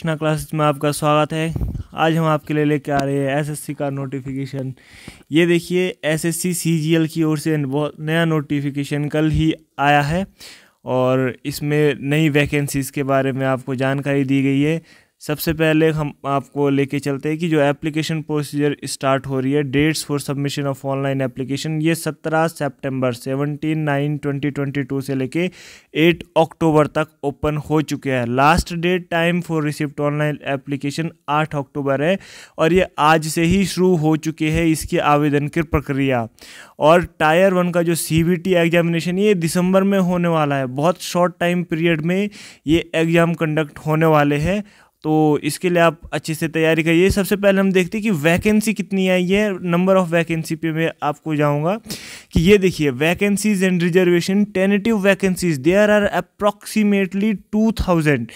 Krishna classes में आपका स्वागत है आज हम आपके लिए लेके आ रहे हैं एसएससी का नोटिफिकेशन ये देखिए एसएससी सीजीएल की ओर से बहुत नया नोटिफिकेशन कल ही आया है और इसमें नई वैकेंसीज़ के बारे में आपको जानकारी दी गई है सबसे पहले हम आपको लेके चलते हैं कि जो एप्लीकेशन प्रोसीजर स्टार्ट हो रही है dates for submission of online application ये सत्रह सितंबर seventeen nine twenty twenty two से लेके एट अक्टूबर तक ओपन हो चुके हैं last date time for receipt online application आठ अक्टूबर है और ये आज से ही शुरू हो चुकी है इसकी आवेदन की प्रक्रिया और टायर वन का जो सी एग्जामिनेशन ये दिसंबर में होने वाला है बहुत शॉर्ट टाइम पीरियड में ये एग्ज़ाम कंडक्ट होने वाले हैं तो इसके लिए आप अच्छे से तैयारी करिए सबसे पहले हम देखते हैं कि वैकेंसी कितनी आई है नंबर ऑफ़ वैकेंसी पे मैं आपको जाऊंगा कि ये देखिए vacancies and reservation tentative vacancies there are approximately two thousand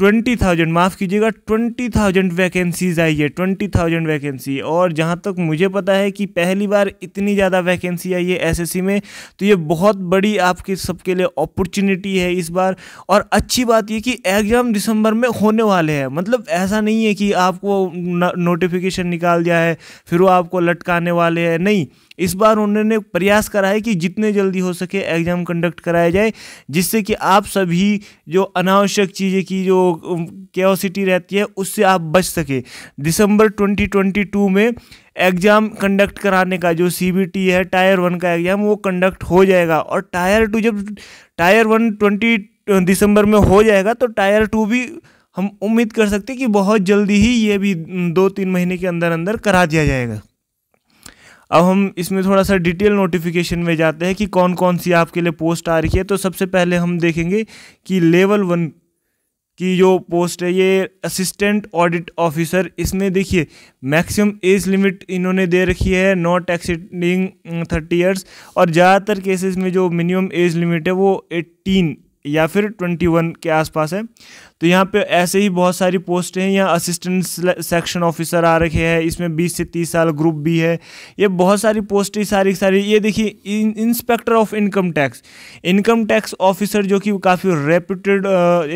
twenty thousand माफ़ कीजिएगा ट्वेंटी थाउजेंड वैकेंसीज आई है ट्वेंटी थाउजेंड वैकेंसी और जहाँ तक मुझे पता है कि पहली बार इतनी ज़्यादा वैकेंसी आई है एस में तो ये बहुत बड़ी आपके सबके लिए अपॉर्चुनिटी है इस बार और अच्छी बात ये कि एग्ज़ाम दिसंबर में होने वाले हैं मतलब ऐसा नहीं है कि आपको नोटिफिकेशन निकाल दिया है फिर वो आपको लटकाने वाले हैं नहीं इस बार उन्होंने प्रयास करा है कि जितने जल्दी हो सके एग्ज़ाम कंडक्ट कराया जाए जिससे कि आप सभी जो अनावश्यक चीज़ें की जो क्योसिटी रहती है उससे आप बच सके दिसंबर 2022 में एग्ज़ाम कंडक्ट कराने का जो सीबीटी है टायर वन का एग्ज़ाम वो कंडक्ट हो जाएगा और टायर टू जब टायर वन ट्वेंटी दिसंबर में हो जाएगा तो टायर टू भी हम उम्मीद कर सकते हैं कि बहुत जल्दी ही ये भी दो तीन महीने के अंदर अंदर करा दिया जाएगा अब हम इसमें थोड़ा सा डिटेल नोटिफिकेशन में जाते हैं कि कौन कौन सी आपके लिए पोस्ट आ रही है तो सबसे पहले हम देखेंगे कि लेवल वन की जो पोस्ट है ये असिस्टेंट ऑडिट ऑफिसर इसमें देखिए मैक्सिमम एज लिमिट इन्होंने दे रखी है नॉट एक्सीडिंग थर्टी इयर्स और ज़्यादातर केसेस में जो मिनिमम एज लिमिट है वो एट्टीन या फिर ट्वेंटी वन के आसपास है तो यहाँ पे ऐसे ही बहुत सारी पोस्ट हैं यहाँ असिस्टेंट सेक्शन ऑफिसर आ रखे हैं इसमें बीस से तीस साल ग्रुप भी है ये बहुत सारी ही सारी सारी ये देखिए inspector of income tax income tax officer जो कि काफ़ी रेप्यूटेड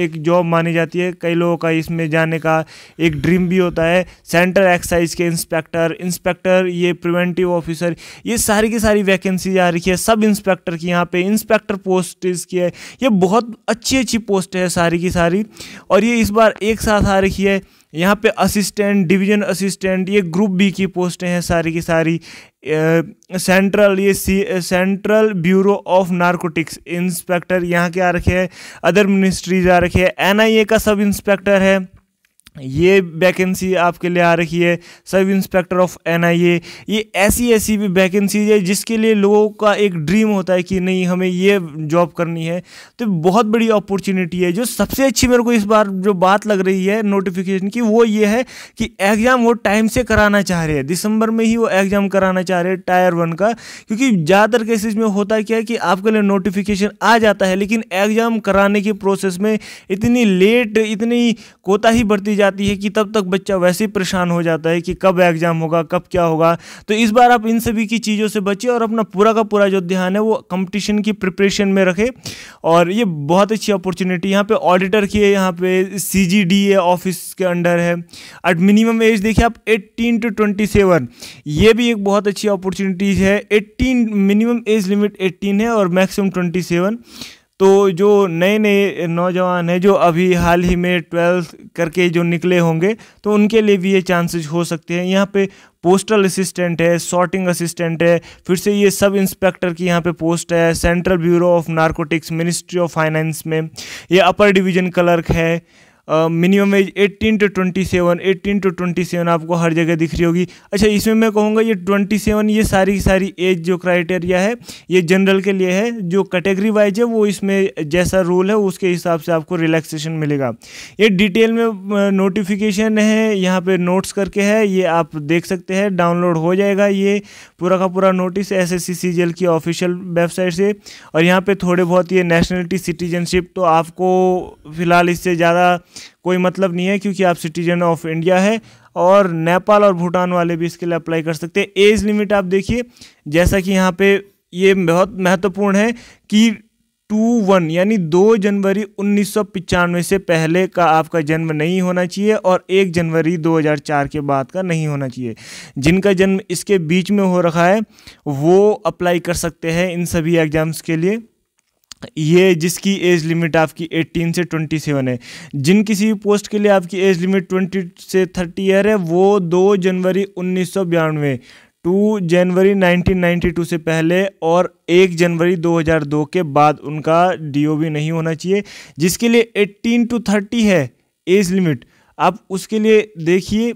एक जॉब मानी जाती है कई लोगों का इसमें जाने का एक ड्रीम भी होता है सेंट्रल एक्साइज के इंस्पेक्टर इंस्पेक्टर ये प्रिवेंटिव ऑफिसर ये सारी की सारी वैकेंसी आ रखी है सब इंस्पेक्टर की यहाँ पर इंस्पेक्टर पोस्ट की है ये बहुत बहुत अच्छी अच्छी पोस्ट है सारी की सारी और ये इस बार एक साथ आ रखी है यहाँ पे असिस्टेंट डिवीजन असिस्टेंट ये ग्रुप बी की पोस्टें हैं सारी की सारी सेंट्रल ये C central bureau of narcotics inspector यहाँ के आ रखे हैं अदर मिनिस्ट्रीज आ रखे हैं एनआईए का सब इंस्पेक्टर है ये वैकेंसी आपके लिए आ रखी है सब इंस्पेक्टर ऑफ एनआईए ये ऐसी ऐसी भी वैकेंसीज है जिसके लिए लोगों का एक ड्रीम होता है कि नहीं हमें ये जॉब करनी है तो बहुत बड़ी अपॉर्चुनिटी है जो सबसे अच्छी मेरे को इस बार जो बात लग रही है नोटिफिकेशन की वो ये है कि एग्ज़ाम वो टाइम से कराना चाह रहे हैं दिसंबर में ही वो एग्ज़ाम कराना चाह रहे हैं टायर वन का क्योंकि ज़्यादातर केसेज में होता क्या है कि आपके लिए नोटिफिकेशन आ जाता है लेकिन एग्ज़ाम कराने की प्रोसेस में इतनी लेट इतनी कोताही बढ़ती जा जाती है कि तब तक बच्चा वैसे ही परेशान हो जाता है कि कब एग्ज़ाम होगा कब क्या होगा तो इस बार आप इन सभी की चीज़ों से बचिए और अपना पूरा का पूरा जो ध्यान है वो कंपटीशन की प्रिपरेशन में रखें और ये बहुत अच्छी अपॉर्चुनिटी यहाँ पे ऑडिटर की है यहाँ पे सी जी डी ऑफिस के अंडर है एट मिनिमम एज देखिए आप एट्टीन टू ट्वेंटी ये भी एक बहुत अच्छी अपॉर्चुनिटीज है eighteen minimum age limit eighteen है और मैक्सिमम सेवन तो जो नए नए नौजवान हैं जो अभी हाल ही में ट्वेल्थ करके जो निकले होंगे तो उनके लिए भी ये चांसेस हो सकते हैं यहाँ पे पोस्टल असिस्टेंट है सॉर्टिंग असिस्टेंट है फिर से ये सब इंस्पेक्टर की यहाँ पे पोस्ट है central bureau of narcotics ministry of finance में ये अपर डिवीजन क्लर्क है minimum age eighteen to twenty seven eighteen to twenty seven आपको हर जगह दिख रही होगी अच्छा इसमें मैं कहूँगा ये ट्वेंटी सेवन ये सारी की सारी एज जो क्राइटेरिया है ये जनरल के लिए है जो कैटेगरी वाइज है वो इसमें जैसा रूल है उसके हिसाब से आपको रिलैक्सेशन मिलेगा ये डिटेल में नोटिफिकेशन है यहाँ पर नोट्स करके है ये आप देख सकते हैं डाउनलोड हो जाएगा ये पूरा का पूरा नोटिस एस एस सी की ऑफिशियल वेबसाइट से और यहाँ पर थोड़े बहुत ये नेशनलिटी सिटीजनशिप तो आपको फ़िलहाल इससे ज़्यादा कोई मतलब नहीं है क्योंकि आप सिटीजन ऑफ इंडिया है और नेपाल और भूटान वाले भी इसके लिए अप्लाई कर सकते हैं एज लिमिट आप देखिए जैसा कि यहाँ पे ये बहुत महत्वपूर्ण है कि टू वन यानी दो जनवरी उन्नीस से पहले का आपका जन्म नहीं होना चाहिए और एक जनवरी 2004 के बाद का नहीं होना चाहिए जिनका जन्म इसके बीच में हो रखा है वो अप्लाई कर सकते हैं इन सभी एग्ज़ाम्स के लिए ये जिसकी एज लिमिट आपकी 18 से 27 है जिन किसी भी पोस्ट के लिए आपकी एज लिमिट 20 से 30 ईयर है वो 2 जनवरी उन्नीस सौ बयानवे टू जनवरी 1992 से पहले और एक जनवरी 2002 के बाद उनका डीओबी नहीं होना चाहिए जिसके लिए 18 टू 30 है एज लिमिट आप उसके लिए देखिए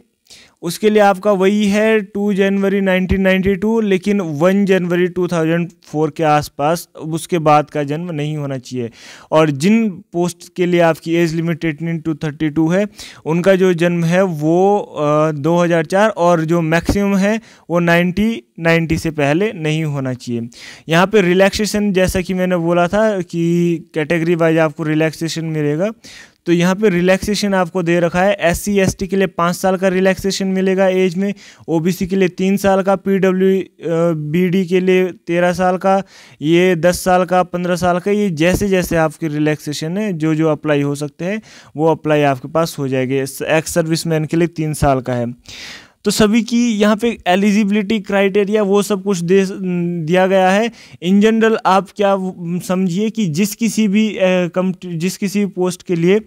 उसके लिए आपका वही है टू जनवरी 1992 लेकिन वन जनवरी 2004 के आसपास उसके बाद का जन्म नहीं होना चाहिए और जिन पोस्ट के लिए आपकी age limit eighteen to thirty two है उनका जो जन्म है वो दो हज़ार चार और जो मैक्सिमम है वो नाइन्टी नाइन्टी से पहले नहीं होना चाहिए यहाँ पे रिलैक्सेशन जैसा कि मैंने बोला था कि कैटेगरी वाइज आपको रिलैक्सेशन मिलेगा तो यहाँ पे रिलैक्सेशन आपको दे रखा है एस सी के लिए पाँच साल का रिलैक्सेशन मिलेगा एज में ओ के लिए तीन साल का पी डब्ल्यू के लिए तेरह साल का ये दस साल का पंद्रह साल का ये जैसे जैसे आपके रिलैक्सेशन है जो जो अप्लाई हो सकते हैं वो अप्लाई आपके पास हो जाएगी एक्स सर्विस के लिए तीन साल का है तो सभी की यहाँ पे एलिजिबिलिटी क्राइटेरिया वो सब कुछ दे दिया गया है इन जनरल आप क्या समझिए कि जिस किसी भी कम जिस किसी भी पोस्ट के लिए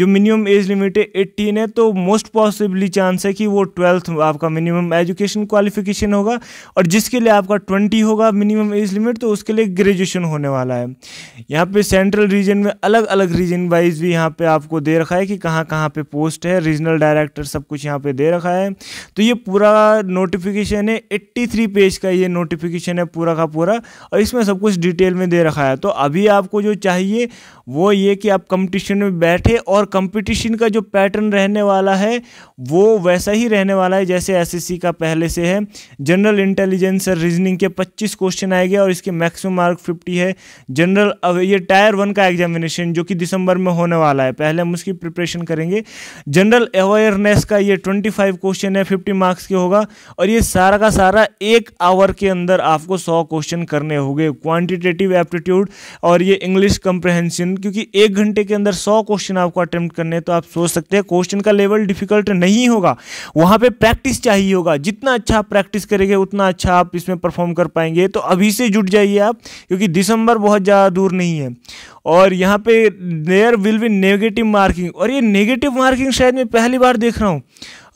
जो मिनिमम एज लिमिट है एट्टीन है तो मोस्ट पॉसिबली चांस है कि वो ट्वेल्थ आपका मिनिमम एजुकेशन क्वालिफिकेशन होगा और जिसके लिए आपका ट्वेंटी होगा मिनिमम एज लिमिट तो उसके लिए ग्रेजुएशन होने वाला है यहाँ पर सेंट्रल रीजन में अलग अलग रीजन वाइज भी यहाँ पर आपको दे रखा है कि कहाँ कहाँ पर पोस्ट है रीजनल डायरेक्टर सब कुछ यहाँ पर दे रखा है तो ये पूरा नोटिफिकेशन है 83 पेज का ये नोटिफिकेशन है पूरा का पूरा और इसमें सब कुछ डिटेल में दे रखा है तो अभी आपको जो चाहिए वो ये कि आप कंपटीशन में बैठे और कंपटीशन का जो पैटर्न रहने वाला है वो वैसा ही रहने वाला है जैसे एसएससी का पहले से है जनरल इंटेलिजेंस रीजनिंग के 25 क्वेश्चन आएंगे और इसके मैक्सिमम मार्क 50 है जनरल ये टायर वन का एग्जामिनेशन जो कि दिसंबर में होने वाला है पहले हम उसकी प्रिपरेशन करेंगे जनरल अवेयरनेस का ये 25 क्वेश्चन है फिफ्टी मार्क्स के होगा और ये सारा का सारा एक आवर के अंदर आपको सौ क्वेश्चन करने होंगे क्वांटिटेटिव एप्टीट्यूड और ये इंग्लिश कंप्रहेंशन क्योंकि एक घंटे के अंदर सौ क्वेश्चन आपको अटैम्प्ट करने तो आप सोच सकते हैं क्वेश्चन का लेवल डिफिकल्ट नहीं होगा वहाँ पर प्रैक्टिस चाहिए होगा जितना अच्छा आप प्रैक्टिस करेंगे उतना अच्छा आप इसमें परफॉर्म कर पाएंगे तो अभी से जुट जाइए आप क्योंकि दिसंबर बहुत ज़्यादा दूर नहीं है और यहाँ पे there will be negative marking और ये नेगेटिव मार्किंग शायद मैं पहली बार देख रहा हूँ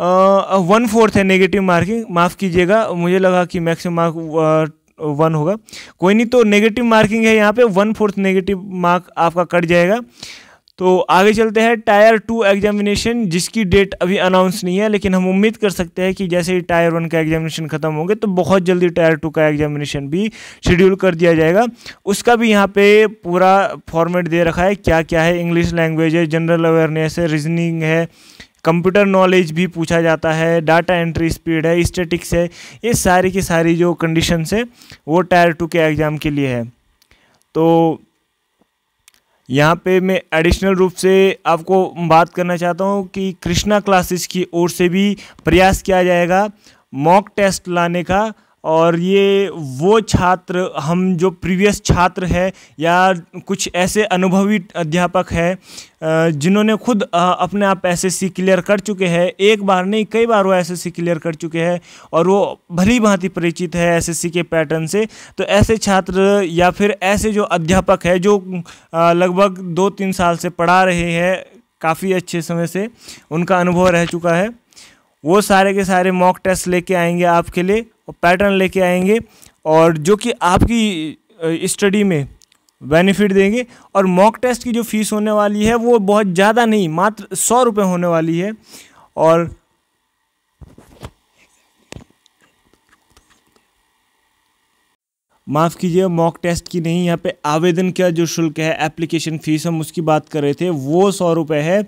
वन फोर्थ है नेगेटिव मार्किंग माफ़ कीजिएगा मुझे लगा कि मैक्सिमम मार्क वन होगा कोई नहीं तो नेगेटिव मार्किंग है यहाँ पे वन फोर्थ नेगेटिव मार्क आपका कट जाएगा तो आगे चलते हैं टायर टू एग्जामिनेशन जिसकी डेट अभी अनाउंस नहीं है लेकिन हम उम्मीद कर सकते हैं कि जैसे ही टायर वन का एग्जामिनेशन खत्म होंगे तो बहुत जल्दी टायर टू का एग्जामिनेशन भी शेड्यूल कर दिया जाएगा उसका भी यहाँ पे पूरा फॉर्मेट दे रखा है क्या क्या है इंग्लिश लैंग्वेज है जनरल अवेयरनेस है रीजनिंग है कंप्यूटर नॉलेज भी पूछा जाता है डाटा एंट्री स्पीड है स्टेटिक्स है ये सारी की सारी जो कंडीशन है वो टायर टू के एग्ज़ाम के लिए है तो यहाँ पे मैं एडिशनल रूप से आपको बात करना चाहता हूँ कि कृष्णा क्लासेस की ओर से भी प्रयास किया जाएगा मॉक टेस्ट लाने का और ये वो छात्र हम जो प्रीवियस छात्र है या कुछ ऐसे अनुभवी अध्यापक हैं जिन्होंने खुद अपने आप एस एस क्लियर कर चुके हैं एक बार नहीं कई बार वो एस एस क्लियर कर चुके हैं और वो भली भांति परिचित है एस के पैटर्न से तो ऐसे छात्र या फिर ऐसे जो अध्यापक है जो लगभग दो तीन साल से पढ़ा रहे हैं काफ़ी अच्छे समय से उनका अनुभव रह चुका है वो सारे के सारे मॉक टेस्ट लेके आएंगे आपके लिए और पैटर्न लेके आएंगे और जो कि आपकी स्टडी में बेनिफिट देंगे और मॉक टेस्ट की जो फीस होने वाली है वो बहुत ज़्यादा नहीं मात्र सौ रुपये होने वाली है और माफ़ कीजिए मॉक टेस्ट की नहीं यहाँ पे आवेदन का जो शुल्क है एप्लीकेशन फ़ीस हम उसकी बात कर रहे थे वो सौ रुपये है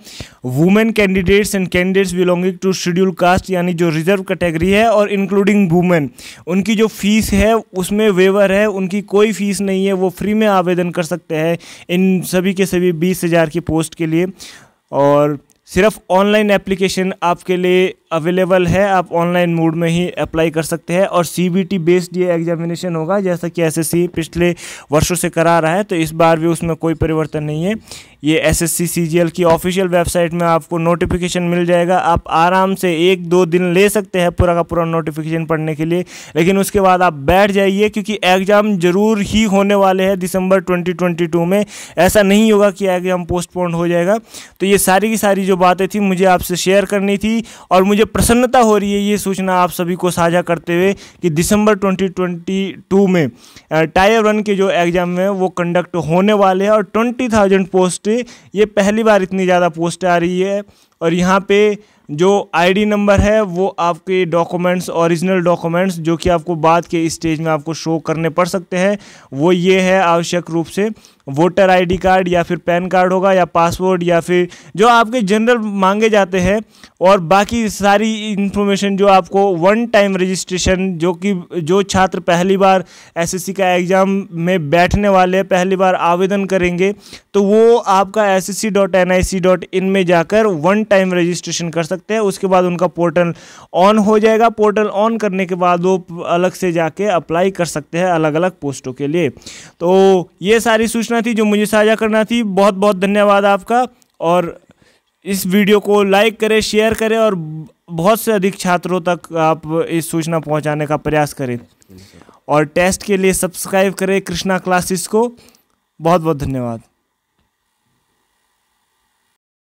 women candidates and candidates belonging to schedule caste यानी जो रिजर्व कैटेगरी है और इंक्लूडिंग वुमेन उनकी जो फ़ीस है उसमें वेवर है उनकी कोई फ़ीस नहीं है वो फ्री में आवेदन कर सकते हैं इन सभी के सभी बीस हज़ार की पोस्ट के लिए और सिर्फ ऑनलाइन एप्लीकेशन आपके लिए अवेलेबल है आप ऑनलाइन मोड में ही अप्लाई कर सकते हैं और सी बेस्ड ये एग्जामिनेशन होगा जैसा कि एस पिछले वर्षों से करा रहा है तो इस बार भी उसमें कोई परिवर्तन नहीं है ये एस एस की ऑफिशियल वेबसाइट में आपको नोटिफिकेशन मिल जाएगा आप आराम से एक दो दिन ले सकते हैं पूरा का पूरा नोटिफिकेशन पढ़ने के लिए लेकिन उसके बाद आप बैठ जाइए क्योंकि एग्ज़ाम ज़रूर ही होने वाले हैं दिसंबर टू में ऐसा नहीं होगा कि एग्ज़ाम पोस्टपोन हो जाएगा तो ये सारी की सारी जो बातें थी मुझे आपसे शेयर करनी थी और मुझे प्रसन्नता हो रही है ये सूचना आप सभी को साझा करते हुए कि दिसंबर 2022 में टायर वन के जो एग्ज़ाम है वो कंडक्ट होने वाले हैं और ट्वेंटी थाउजेंड पोस्ट ये पहली बार इतनी ज़्यादा पोस्ट आ रही है और यहाँ पे जो आईडी नंबर है वो आपके डॉक्यूमेंट्स ओरिजिनल डॉक्यूमेंट्स जो कि आपको बाद के स्टेज में आपको शो करने पड़ सकते हैं वो ये है आवश्यक रूप से वोटर आईडी कार्ड या फिर पैन कार्ड होगा या पासपोर्ट या फिर जो आपके जनरल मांगे जाते हैं और बाकी सारी इन्फॉर्मेशन जो आपको वन टाइम रजिस्ट्रेशन जो कि जो छात्र पहली बार एसएससी का एग्ज़ाम में बैठने वाले पहली बार आवेदन करेंगे तो वो आपका एस एस में जाकर वन टाइम रजिस्ट्रेशन कर सकते हैं उसके बाद उनका पोर्टल ऑन हो जाएगा पोर्टल ऑन करने के बाद वो अलग से जाके अप्लाई कर सकते हैं अलग अलग पोस्टों के लिए तो ये सारी सूचना करना थी जो मुझे साझा करना थी बहुत बहुत धन्यवाद आपका और इस वीडियो को लाइक करें शेयर करें और बहुत से अधिक छात्रों तक आप इस सूचना पहुंचाने का प्रयास करें और टेस्ट के लिए सब्सक्राइब करें कृष्णा क्लासेस को बहुत बहुत धन्यवाद